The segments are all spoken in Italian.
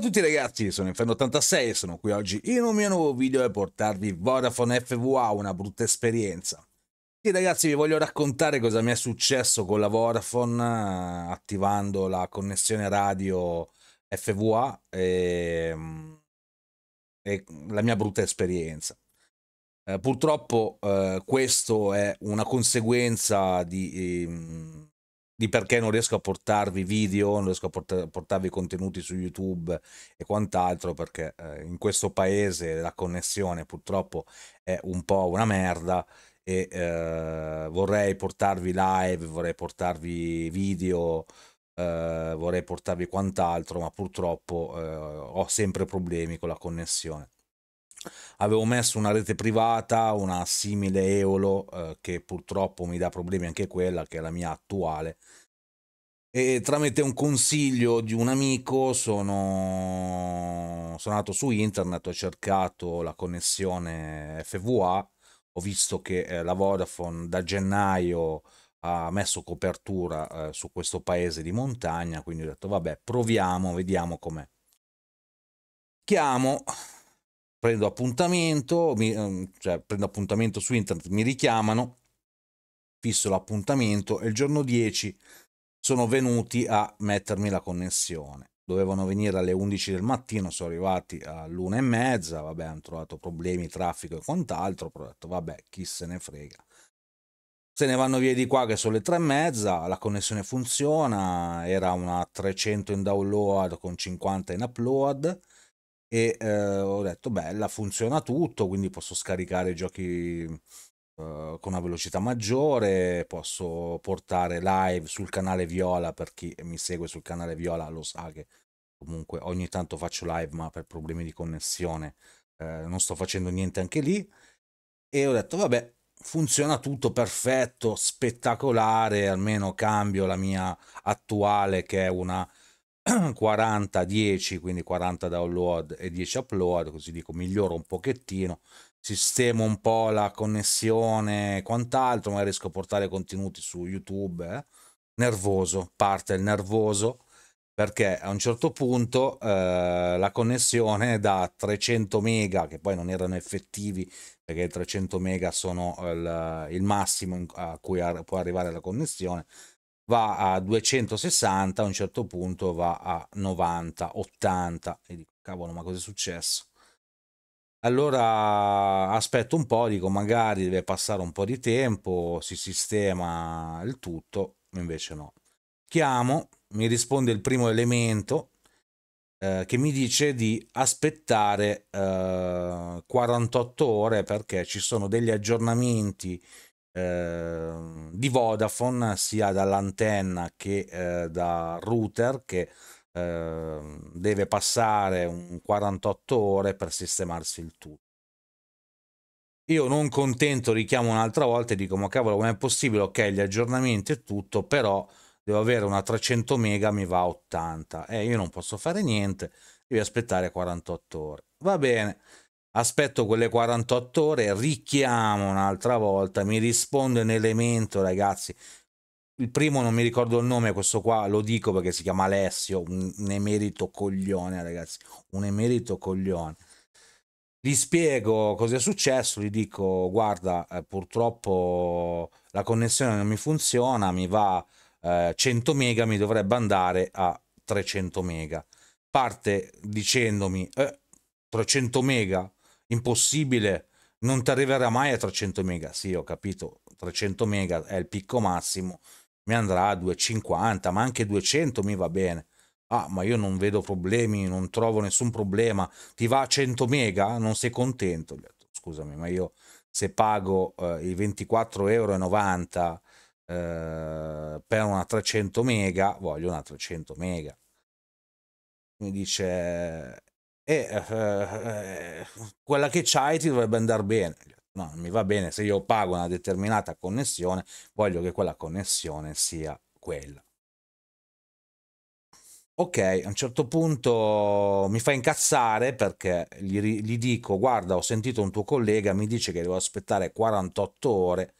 a tutti ragazzi, sono Inferno86 e sono qui oggi in un mio nuovo video per portarvi Vodafone FVA, una brutta esperienza. Sì ragazzi, vi voglio raccontare cosa mi è successo con la Vodafone attivando la connessione radio FVA e, e la mia brutta esperienza. Eh, purtroppo eh, questo è una conseguenza di... Eh, di perché non riesco a portarvi video, non riesco a portarvi contenuti su YouTube e quant'altro, perché eh, in questo paese la connessione purtroppo è un po' una merda e eh, vorrei portarvi live, vorrei portarvi video, eh, vorrei portarvi quant'altro, ma purtroppo eh, ho sempre problemi con la connessione avevo messo una rete privata, una simile Eolo, eh, che purtroppo mi dà problemi anche quella, che è la mia attuale. E tramite un consiglio di un amico sono, sono andato su internet, ho cercato la connessione FVA, ho visto che eh, la Vodafone da gennaio ha messo copertura eh, su questo paese di montagna, quindi ho detto vabbè proviamo, vediamo com'è. Chiamo prendo appuntamento, mi, ehm, cioè prendo appuntamento su internet, mi richiamano, fisso l'appuntamento e il giorno 10 sono venuti a mettermi la connessione. Dovevano venire alle 11 del mattino, sono arrivati all'una e mezza, vabbè, hanno trovato problemi, traffico e quant'altro, però ho detto, vabbè, chi se ne frega. Se ne vanno via di qua che sono le tre e mezza, la connessione funziona, era una 300 in download con 50 in upload, e eh, ho detto bella funziona tutto quindi posso scaricare giochi eh, con una velocità maggiore posso portare live sul canale viola per chi mi segue sul canale viola lo sa che comunque ogni tanto faccio live ma per problemi di connessione eh, non sto facendo niente anche lì e ho detto vabbè funziona tutto perfetto spettacolare almeno cambio la mia attuale che è una 40 10 quindi 40 download e 10 upload così dico miglioro un pochettino sistemo un po' la connessione e quant'altro ma riesco a portare contenuti su youtube eh? nervoso parte il nervoso perché a un certo punto eh, la connessione da 300 mega che poi non erano effettivi perché 300 mega sono il, il massimo a cui ar può arrivare la connessione va a 260, a un certo punto va a 90, 80 e dico cavolo ma cosa è successo? Allora aspetto un po', dico magari deve passare un po' di tempo, si sistema il tutto, invece no. Chiamo, mi risponde il primo elemento eh, che mi dice di aspettare eh, 48 ore perché ci sono degli aggiornamenti Ehm, di Vodafone sia dall'antenna che eh, da router che eh, deve passare un 48 ore per sistemarsi il tutto. Io non contento richiamo un'altra volta e dico ma cavolo com'è possibile? Ok gli aggiornamenti e tutto però devo avere una 300 mega mi va a 80 e eh, io non posso fare niente devi aspettare 48 ore. Va bene aspetto quelle 48 ore, richiamo un'altra volta, mi risponde un elemento ragazzi, il primo non mi ricordo il nome, questo qua lo dico perché si chiama Alessio, un, un emerito coglione ragazzi, un emerito coglione. Gli spiego cosa è successo, gli dico guarda eh, purtroppo la connessione non mi funziona, mi va eh, 100 mega, mi dovrebbe andare a 300 mega. Parte dicendomi eh, 300 mega, impossibile, non ti arriverà mai a 300 mega, sì ho capito, 300 mega è il picco massimo, mi andrà a 250, ma anche 200 mi va bene. Ah, ma io non vedo problemi, non trovo nessun problema, ti va a 100 mega? Non sei contento? Detto, Scusami, ma io se pago eh, i 24,90 euro eh, per una 300 mega, voglio una 300 mega mi dice e eh, eh, quella che c'hai ti dovrebbe andare bene. No, mi va bene se io pago una determinata connessione, voglio che quella connessione sia quella. Ok, a un certo punto mi fa incazzare perché gli, gli dico, guarda, ho sentito un tuo collega, mi dice che devo aspettare 48 ore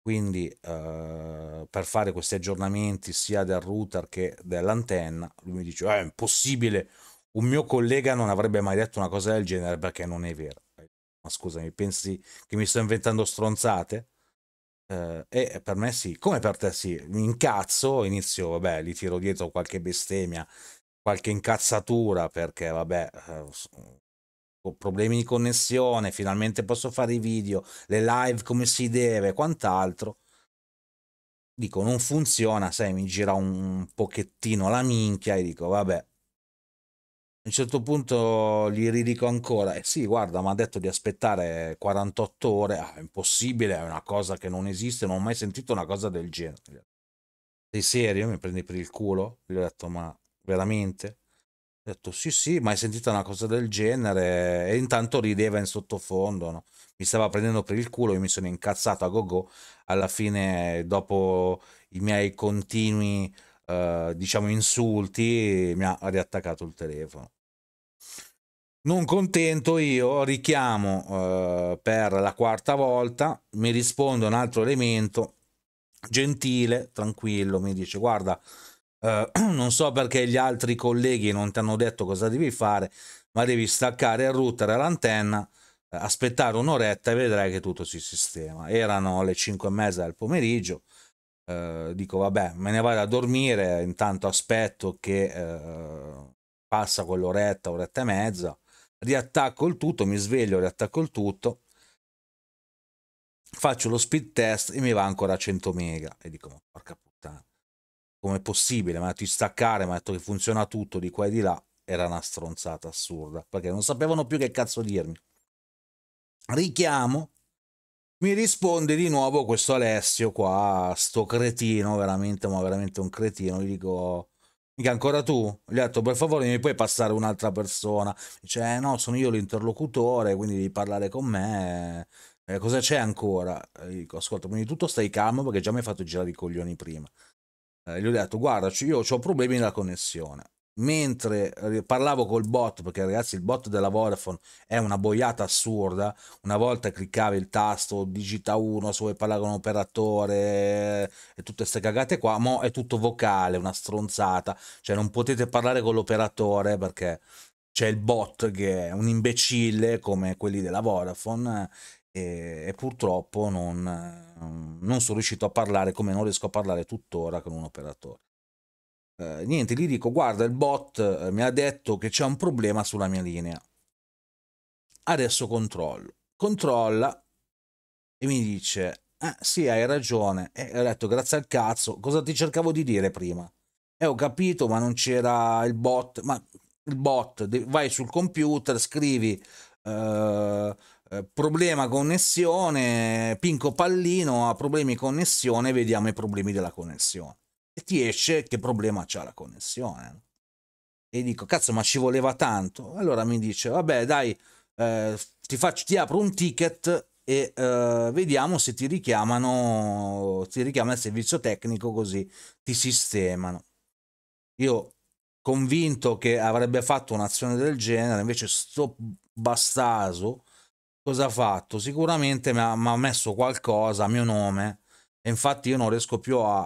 quindi eh, per fare questi aggiornamenti sia del router che dell'antenna lui mi dice eh, è impossibile un mio collega non avrebbe mai detto una cosa del genere perché non è vero. Ma scusami, pensi che mi sto inventando stronzate? Eh, e per me sì, come per te sì, mi incazzo, inizio, vabbè, li tiro dietro qualche bestemmia, qualche incazzatura perché, vabbè, eh, ho problemi di connessione, finalmente posso fare i video, le live come si deve, quant'altro. Dico, non funziona, sai, mi gira un pochettino la minchia e dico, vabbè, a un certo punto gli ridico ancora, eh sì, guarda, mi ha detto di aspettare 48 ore, ah, è impossibile, è una cosa che non esiste, non ho mai sentito una cosa del genere. Sei serio? Mi prendi per il culo? Gli ho detto, ma veramente? Ho detto, sì, sì, mai sentito una cosa del genere? E intanto rideva in sottofondo, no? Mi stava prendendo per il culo, io mi sono incazzato a go-go, alla fine, dopo i miei continui, eh, diciamo, insulti, mi ha riattaccato il telefono non contento io, richiamo eh, per la quarta volta, mi risponde un altro elemento, gentile, tranquillo, mi dice guarda, eh, non so perché gli altri colleghi non ti hanno detto cosa devi fare, ma devi staccare il router e l'antenna, eh, aspettare un'oretta e vedrai che tutto si sistema. Erano le 5 e mezza del pomeriggio, eh, dico vabbè, me ne vado a dormire, intanto aspetto che eh, passa quell'oretta, oretta e mezza, riattacco il tutto, mi sveglio, riattacco il tutto, faccio lo speed test e mi va ancora a 100 mega e dico ma porca puttana, com'è possibile? Mi ha detto di staccare, mi ha detto che funziona tutto di qua e di là, era una stronzata assurda, perché non sapevano più che cazzo dirmi. Richiamo, mi risponde di nuovo questo Alessio qua, sto cretino, veramente, ma veramente un cretino, gli dico Mica ancora tu? Gli ho detto, per favore mi puoi passare un'altra persona? Dice, eh no, sono io l'interlocutore, quindi devi parlare con me. Eh, cosa c'è ancora? E eh, dico, ascolta, prima di tutto stai calmo perché già mi hai fatto girare i coglioni prima. Eh, gli ho detto, guarda, io ho problemi nella connessione mentre parlavo col bot, perché ragazzi il bot della Vodafone è una boiata assurda, una volta cliccavi il tasto digita 1 se vuoi parlare con un operatore e tutte queste cagate qua, ma è tutto vocale, una stronzata, cioè non potete parlare con l'operatore perché c'è il bot che è un imbecille come quelli della Vodafone e, e purtroppo non, non sono riuscito a parlare come non riesco a parlare tuttora con un operatore. Eh, niente, gli dico guarda il bot eh, mi ha detto che c'è un problema sulla mia linea. Adesso controllo. Controlla e mi dice ah sì hai ragione. E ho detto grazie al cazzo, cosa ti cercavo di dire prima? E ho capito ma non c'era il bot, ma il bot, vai sul computer, scrivi... Eh, eh, problema connessione, Pinco Pallino ha problemi connessione, vediamo i problemi della connessione e ti esce che problema c'ha la connessione. E dico, cazzo, ma ci voleva tanto. Allora mi dice, vabbè, dai, eh, ti, faccio, ti apro un ticket e eh, vediamo se ti richiamano, ti richiama il servizio tecnico così ti sistemano. Io convinto che avrebbe fatto un'azione del genere, invece sto bastaso cosa ha fatto? Sicuramente mi ha, mi ha messo qualcosa a mio nome e infatti io non riesco più a,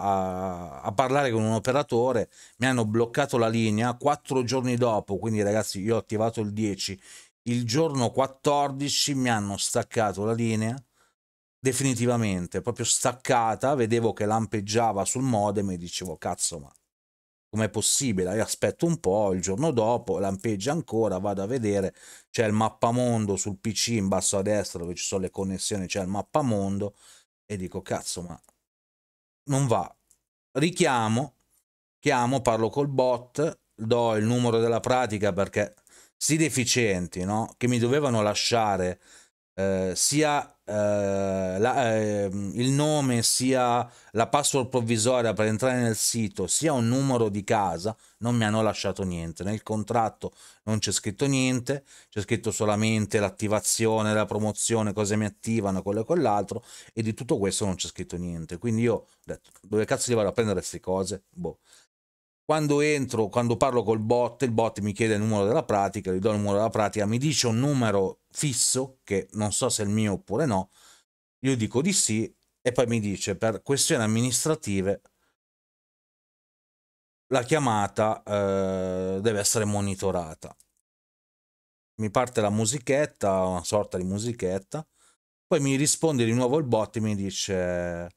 a, a, parlare con un operatore, mi hanno bloccato la linea quattro giorni dopo, quindi ragazzi io ho attivato il 10, il giorno 14 mi hanno staccato la linea definitivamente, proprio staccata, vedevo che lampeggiava sul modem e dicevo cazzo ma com'è possibile? Io aspetto un po', il giorno dopo lampeggia ancora, vado a vedere, c'è il mappamondo sul PC in basso a destra dove ci sono le connessioni, c'è il mappamondo e dico cazzo ma non va. Richiamo, chiamo, parlo col bot, do il numero della pratica perché si deficienti, no? Che mi dovevano lasciare eh, sia eh, la, eh, il nome sia la password provvisoria per entrare nel sito sia un numero di casa non mi hanno lasciato niente nel contratto non c'è scritto niente c'è scritto solamente l'attivazione la promozione cosa mi attivano quello e quell'altro e di tutto questo non c'è scritto niente quindi io ho detto dove cazzo li vado a prendere queste cose boh quando entro, quando parlo col bot, il bot mi chiede il numero della pratica, gli do il numero della pratica, mi dice un numero fisso, che non so se è il mio oppure no, io dico di sì e poi mi dice per questioni amministrative la chiamata eh, deve essere monitorata. Mi parte la musichetta, una sorta di musichetta, poi mi risponde di nuovo il bot e mi dice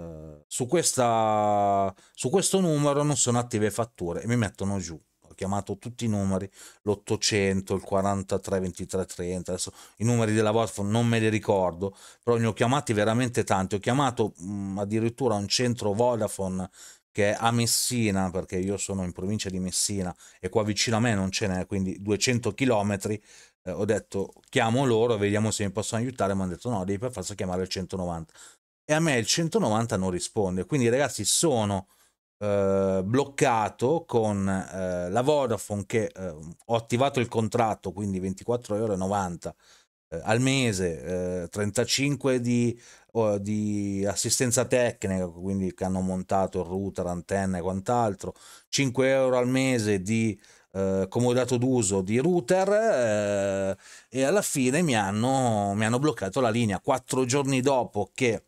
eh, su, questa, su questo numero non sono attive fatture e mi mettono giù ho chiamato tutti i numeri l'800 il 43 23 30 adesso i numeri della Vodafone non me li ricordo però ne ho chiamati veramente tanti ho chiamato mh, mm, addirittura un centro Vodafone che è a Messina perché io sono in provincia di Messina e qua vicino a me non ce n'è quindi 200 chilometri eh, ho detto chiamo loro vediamo se mi possono aiutare mi hanno detto no devi per forza chiamare il 190 e a me il 190 non risponde. Quindi ragazzi sono eh, bloccato con eh, la Vodafone che eh, ho attivato il contratto, quindi 24,90 24,90€ eh, al mese, 35 eh, di, oh, di, assistenza tecnica, quindi che hanno montato il router, antenne e quant'altro, 5 euro al mese di eh, comodato d'uso di router eh, e alla fine mi hanno, mi hanno bloccato la linea. Quattro giorni dopo che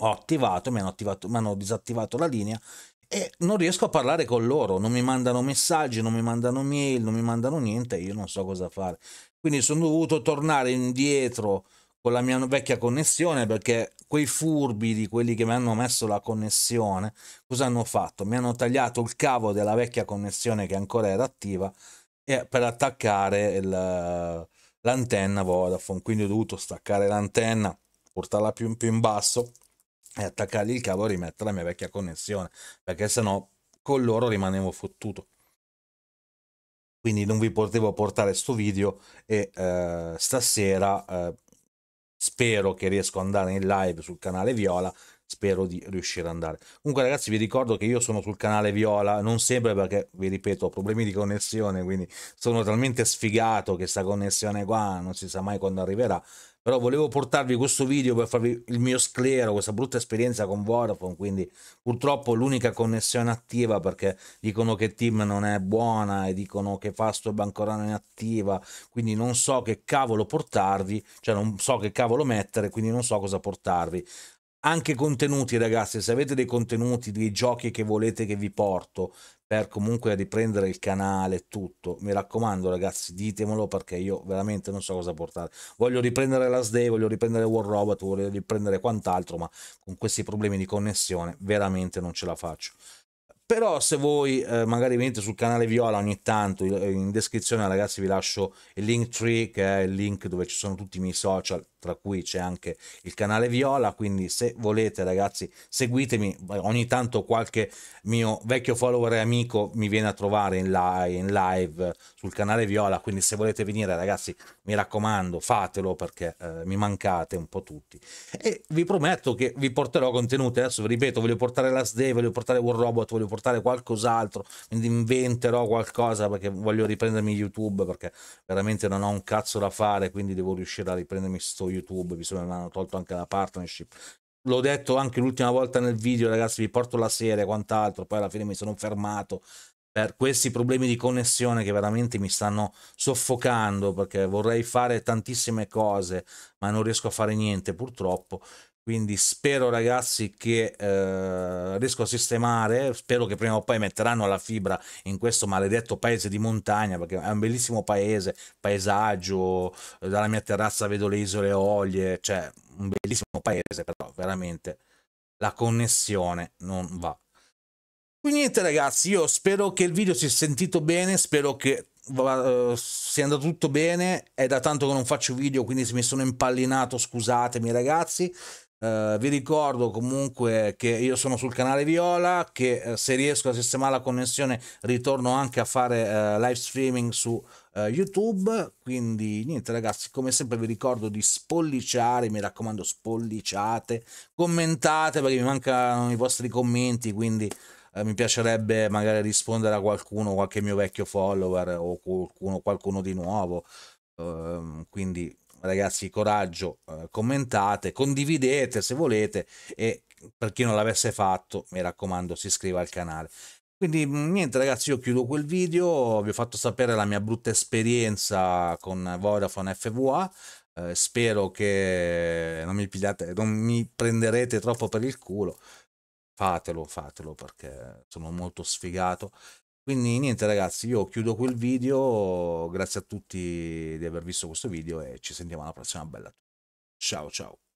ho attivato, mi hanno, attivato, mi hanno disattivato la linea e non riesco a parlare con loro, non mi mandano messaggi, non mi mandano mail, non mi mandano niente, io non so cosa fare. Quindi sono dovuto tornare indietro con la mia vecchia connessione perché quei furbi di quelli che mi hanno messo la connessione, cosa hanno fatto? Mi hanno tagliato il cavo della vecchia connessione che ancora era attiva eh, per attaccare l'antenna Vodafone, quindi ho dovuto staccare l'antenna, portarla più, più in basso e attaccargli il cavo e rimettere la mia vecchia connessione, perché sennò con loro rimanevo fottuto. Quindi non vi potevo portare sto video e eh, stasera eh, spero che riesco ad andare in live sul canale Viola, spero di riuscire ad andare. Comunque ragazzi vi ricordo che io sono sul canale Viola, non sempre perché, vi ripeto, ho problemi di connessione, quindi sono talmente sfigato che sta connessione qua non si sa mai quando arriverà, però volevo portarvi questo video per farvi il mio sclero, questa brutta esperienza con Vodafone, quindi purtroppo l'unica connessione attiva perché dicono che Tim non è buona e dicono che Fastweb ancora non è attiva, quindi non so che cavolo portarvi, cioè non so che cavolo mettere, quindi non so cosa portarvi anche contenuti ragazzi se avete dei contenuti dei giochi che volete che vi porto per comunque riprendere il canale e tutto mi raccomando ragazzi ditemelo perché io veramente non so cosa portare voglio riprendere Last Day voglio riprendere War Robot voglio riprendere quant'altro ma con questi problemi di connessione veramente non ce la faccio però se voi eh, magari venite sul canale Viola ogni tanto in descrizione ragazzi vi lascio il link tree che è il link dove ci sono tutti i miei social tra cui c'è anche il canale Viola, quindi se volete ragazzi seguitemi, ogni tanto qualche mio vecchio follower e amico mi viene a trovare in live, in live sul canale Viola, quindi se volete venire ragazzi mi raccomando fatelo perché eh, mi mancate un po' tutti e vi prometto che vi porterò contenuti, adesso vi ripeto voglio portare Last Day, voglio portare War Robot, voglio portare qualcos'altro, quindi inventerò qualcosa perché voglio riprendermi YouTube perché veramente non ho un cazzo da fare, quindi devo riuscire a riprendermi sto YouTube, mi hanno tolto anche la partnership. L'ho detto anche l'ultima volta nel video, ragazzi, vi porto la serie quant'altro, poi alla fine mi sono fermato per questi problemi di connessione che veramente mi stanno soffocando perché vorrei fare tantissime cose ma non riesco a fare niente purtroppo quindi spero ragazzi che eh, riesco a sistemare spero che prima o poi metteranno la fibra in questo maledetto paese di montagna perché è un bellissimo paese paesaggio dalla mia terrazza vedo le isole Oglie cioè un bellissimo paese però veramente la connessione non va quindi niente ragazzi io spero che il video si sia sentito bene spero che eh, sia andato tutto bene è da tanto che non faccio video quindi se mi sono impallinato scusatemi ragazzi eh, vi ricordo comunque che io sono sul canale Viola, che uh, se riesco a sistemare la connessione ritorno anche a fare uh, live streaming su YouTube. Quindi niente ragazzi, come sempre vi ricordo di spolliciare, mi raccomando spolliciate, commentate perché mi mancano i vostri commenti, quindi mi piacerebbe magari rispondere a qualcuno, qualche mio vecchio follower o qualcuno, qualcuno di nuovo. Ehm, quindi ragazzi coraggio, eh, commentate, condividete se volete e per chi non l'avesse fatto mi raccomando si iscriva al canale. Quindi mm, niente ragazzi, io chiudo quel video, vi ho fatto sapere la mia brutta esperienza con Vodafone FVA, eh, spero che non mi, pigliate, non mi prenderete troppo per il culo, fatelo, fatelo perché sono molto sfigato. Quindi niente ragazzi, io chiudo qui il video, grazie a tutti di aver visto questo video e ci sentiamo alla prossima bella. Ciao ciao.